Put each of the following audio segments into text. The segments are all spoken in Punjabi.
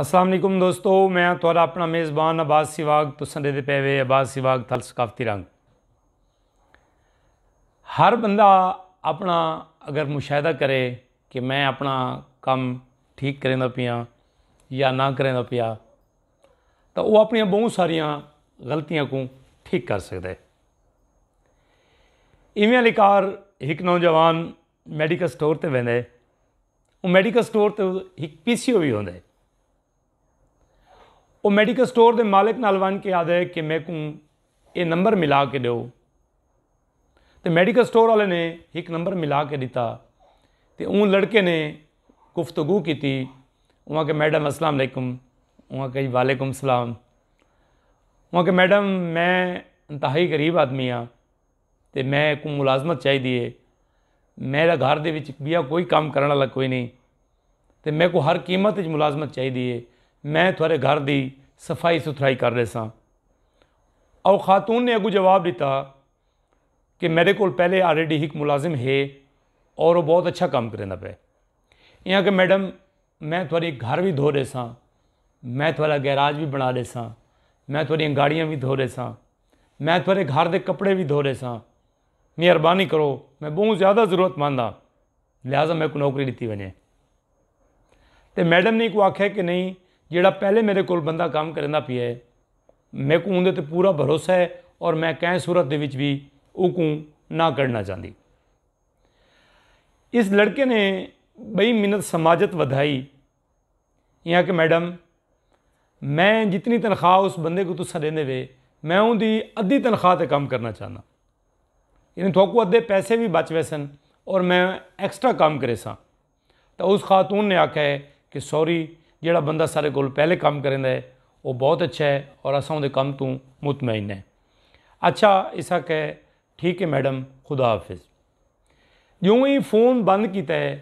ਅਸਲਾਮ ਅਲੈਕੁਮ ਦੋਸਤੋ ਮੈਂ ਤੁਹਾਡਾ ਆਪਣਾ ਮੇਜ਼ਬਾਨ ਅਬਾਸ ਸਿਵਾਗ ਤੁਸਾਂ ਦੇ ਪੈਵੇ ਅਬਾਸ ਸਿਵਾਗ ਥਲ ਸਕਾਫਤੀ ਰੰਗ ਹਰ ਬੰਦਾ ਆਪਣਾ ਅਗਰ ਮੁਸ਼ਾਹਦਾ ਕਰੇ ਕਿ ਮੈਂ ਆਪਣਾ ਕੰਮ ਠੀਕ ਕਰੇਂਦਾ ਪਿਆ ਜਾਂ ਨਾ ਕਰੇਂਦਾ ਪਿਆ ਤਾਂ ਉਹ ਆਪਣੀਆਂ ਬਹੁਤ ਸਾਰੀਆਂ ਗਲਤੀਆਂ ਨੂੰ ਠੀਕ ਕਰ ਸਕਦਾ ਹੈ ਇਵੇਂ ਲਿਕਾਰ ਇੱਕ ਨੌਜਵਾਨ ਮੈਡੀਕਲ ਸਟੋਰ ਤੇ ਵੰਦੇ ਉਹ ਮੈਡੀਕਲ ਸਟੋਰ ਤੇ ਇੱਕ ਪੀਸੀਓ ਵੀ ਹੁੰਦਾ ਹੈ ਉਹ ਮੈਡੀਕਲ ਸਟੋਰ ਦੇ ਮਾਲਕ ਨਾਲ ਵਨ ਕੇ ਆਦਾ ਕਿ ਮੈਨੂੰ ਇਹ ਨੰਬਰ ਮਿਲਾ ਕੇ ਦਿਓ ਤੇ ਮੈਡੀਕਲ ਸਟੋਰ ਵਾਲੇ ਨੇ ਇੱਕ ਨੰਬਰ ਮਿਲਾ ਕੇ ਦਿੱਤਾ ਤੇ ਉਹ ਲੜਕੇ ਨੇ ਗੁਫ਼ਤਗੂ ਕੀਤੀ ਉਹਾਂ ਕੇ ਮੈਡਮ ਅਸਲਾਮ ਅਲੈਕਮ ਉਹਾਂ ਕਹੀ ਵਾਲੇਕਮ ਸਲਾਮ ਉਹਾਂ ਕੇ ਮੈਡਮ ਮੈਂ ਇੰਤਹਾਈ ਗਰੀਬ ਆਦਮੀ ਆ ਤੇ ਮੈਂ ਕੋ ਮੁਲਾਜ਼ਮਤ ਚਾਹੀਦੀ ਏ ਮੇਰੇ ਘਰ ਦੇ ਵਿੱਚ ਵੀ ਕੋਈ ਕੰਮ ਕਰਨ ਵਾਲਾ ਕੋਈ ਨਹੀਂ ਤੇ ਮੈਂ ਕੋ ਹਰ ਕੀਮਤ 'ਚ ਮੁਲਾਜ਼ਮਤ ਚਾਹੀਦੀ ਏ मैं थोड़े घर की सफाई सुथराई कर रहे सौ खातून ने अगू जवाब दिता कि मेरे को पहले ऑलरेडी ਆਲਰੇਡੀ ਇੱਕ ਮੁਲਾਜ਼ਮ ਹੈ ਔਰ ਉਹ ਬਹੁਤ ਅੱਛਾ ਕੰਮ ਕਰਦਾ ਪਿਆ यहाँ कि मैडम मैं थोड़ी घर भी धो रहे सैं मैं थोड़ा गैराज भी बना रहे सैं थोड़ी गाड़ियाँ भी धो रहे सा थोड़े घर के कपड़े भी धो रहे सा मेहरबानी करो मैं बहुत ज़्यादा ज़रूरतमंद हाँ लिहाजा मैं को नौकरी दी वने तो मैडम ने को आख्या कि नहीं ਜਿਹੜਾ ਪਹਿਲੇ ਮੇਰੇ ਕੋਲ ਬੰਦਾ ਕੰਮ ਕਰਦਾ ਪਿਆ ਹੈ ਮੇਰੇ ਕੋ ਉਹਦੇ ਤੇ ਪੂਰਾ ਭਰੋਸਾ ਹੈ ਔਰ ਮੈਂ ਕਹਿ ਸੂਰਤ ਦੇ ਵਿੱਚ ਵੀ ਉਹ ਕੋ ਨਾ ਕਰਨਾ ਚਾਹਦੀ ਇਸ ਲੜਕੇ ਨੇ ਬਈ ਮਿੰਨਤ ਸਮਾਜਤ ਵਧਾਈ ਇਹਾਂ ਕਿ ਮੈਡਮ ਮੈਂ ਜਿੰਨੀ ਤਨਖਾਹ ਉਸ ਬੰਦੇ ਕੋ ਤੁਸੀਂ ਦੇਨੇ ਵੇ ਮੈਂ ਉਹਦੀ ਅੱਧੀ ਤਨਖਾਹ ਤੇ ਕੰਮ ਕਰਨਾ ਚਾਹਨਾ ਇਹਨੇ ਤੁਹਾਨੂੰ ਅੱਧੇ ਪੈਸੇ ਵੀ ਬਚ ਸਨ ਔਰ ਮੈਂ ਐਕਸਟਰਾ ਕੰਮ ਕਰੇ ਸਾਂ ਤਾਂ ਉਸ ਖਾਤੂਨ ਨੇ ਆਖਿਆ ਕਿ ਸੌਰੀ ਜਿਹੜਾ ਬੰਦਾ ਸਾਡੇ ਕੋਲ ਪਹਿਲੇ ਕੰਮ ਕਰਦਾ ਹੈ ਉਹ ਬਹੁਤ ਅੱਛਾ ਹੈ ਔਰ ਅਸਾਂ ਉਹਦੇ ਕੰਮ ਤੋਂ ਮਤਮੈਨ ਹੈ ਅੱਛਾ ਇਸਾ ਕਹੇ ਠੀਕ ਹੈ ਮੈਡਮ ਖੁਦਾ ਹਾਫਿਜ਼ ਜਿਉਂ ਹੀ ਫੋਨ ਬੰਦ ਕੀਤਾ ਹੈ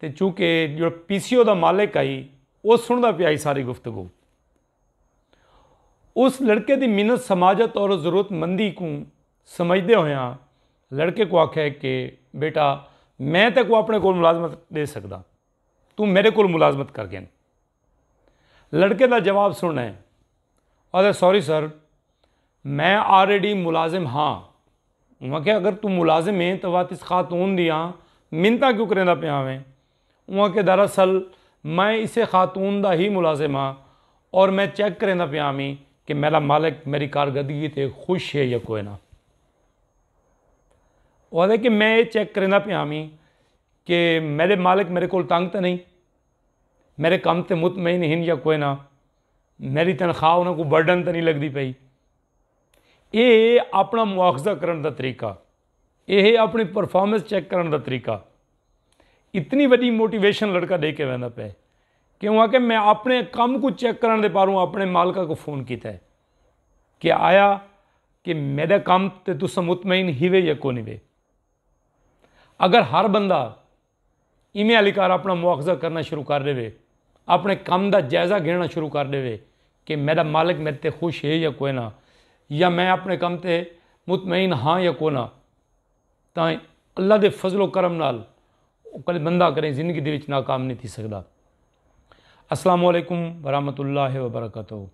ਤੇ ਚੂੰਕਿ ਜੋ ਪੀਸੀਓ ਦਾ ਮਾਲਕ ਆਈ ਉਹ ਸੁਣਦਾ ਪਿਆ ਹੀ ਸਾਰੀ ਗੁਫ਼ਤਗੂ ਉਸ ਲੜਕੇ ਦੀ ਮਿਹਨਤ ਸਮਾਜਤ ਔਰ ਜ਼ਰੂਰਤਮੰਦੀ ਨੂੰ ਸਮਝਦੇ ਹੋਇਆ ਲੜਕੇ ਕੋ ਆਖਿਆ ਕਿ ਬੇਟਾ ਮੈਂ ਤੇ ਕੋ ਆਪਣੇ ਕੋਲ ਮੁਲਾਜ਼ਮਤ ਦੇ ਸਕਦਾ ਤੂੰ ਮੇਰੇ ਕੋਲ ਮੁਲਾਜ਼ਮਤ ਕਰ ਗਿਆ लड़के का जवाब सुन है अरे सॉरी सर मैं ऑलरेडी मुलाजिम हाँ वहाँ के अगर तू मुलाजिम है तो वह इस खातून दिया हाँ। मिनता क्यों करेंदा पे हमें वहाँ के दरअसल मैं इसे खातून का ही मुलाजिम हाँ और मैं चेक करेंदा पे हमी कि मेरा मालिक मेरी कारकर्दगी से खुश है या कोई ना वह कि मैं ये चेक करेंदा पे हमी कि मेरे मालिक मेरे को तंग तो नहीं ਮੇਰੇ ਕੰਮ ਤੇ ਮੁਤਮਈਨ ਹਨ ਜਾਂ ਕੋਈ ਨਾ ਮੇਰੀ ਤਨਖਾਹ ਉਹਨਾਂ ਨੂੰ ਬਰਡਨ ਤਾਂ ਨਹੀਂ ਲੱਗਦੀ ਪਈ ਇਹ ਆਪਣਾ ਮੁਆਖਜ਼ਾ ਕਰਨ ਦਾ ਤਰੀਕਾ ਇਹ ਆਪਣੀ ਪਰਫਾਰਮੈਂਸ ਚੈੱਕ ਕਰਨ ਦਾ ਤਰੀਕਾ ਇਤਨੀ ਵੱਡੀ ਮੋਟੀਵੇਸ਼ਨ ਲੜਕਾ ਦੇ ਕੇ ਵੰਦਾ ਪਿਆ ਕਿਉਂ ਆ ਕਿ ਮੈਂ ਆਪਣੇ ਕੰਮ ਨੂੰ ਚੈੱਕ ਕਰਨ ਦੇ ਬਾਰੂ ਆਪਣੇ ਮਾਲਕਾ ਕੋ ਫੋਨ ਕੀਤਾ ਕਿ ਆਇਆ ਕਿ ਮੇਰੇ ਕੰਮ ਤੇ ਤੂੰ ਹੀ ਵੇ ਜਾਂ ਕੋ ਨਹੀਂ ਵੇ ਅਗਰ ਹਰ ਬੰਦਾ ਇਵੇਂ ਵਾਲੀ ਕਾਰ ਆਪਣਾ ਮੁਆਵਜ਼ਾ ਕਰਨਾ ਸ਼ੁਰੂ ਕਰ ਦੇਵੇ ਆਪਣੇ ਕੰਮ ਦਾ ਜਾਇਜ਼ਾ घेਣਾ ਸ਼ੁਰੂ ਕਰ ਦੇਵੇ ਕਿ ਮੇਰਾ ਮਾਲਕ ਮੇਰੇ ਤੇ ਖੁਸ਼ ਹੈ ਜਾਂ ਕੋਈ ਨਾ ਜਾਂ ਮੈਂ ਆਪਣੇ ਕੰਮ ਤੇ ਮੁਤਮਈਨ ਹਾਂ ਜਾਂ ਕੋ ਨਾ ਤਾਂ ਅੱਲਾ ਦੇ ਫਜ਼ਲੋ ਕਰਮ ਨਾਲ ਕਦੇ ਬੰਦਾ ਕਰੇ ਜ਼ਿੰਦਗੀ ਦੇ ਵਿੱਚ ਨਾਕਾਮ ਨਹੀਂ ਥੀ ਸਕਦਾ ਅਸਲਾਮ ਅਲੈਕੁਮ ਵਰਹਮਤੁਲਲਾਹ ਵਬਰਕਾਤੁਹ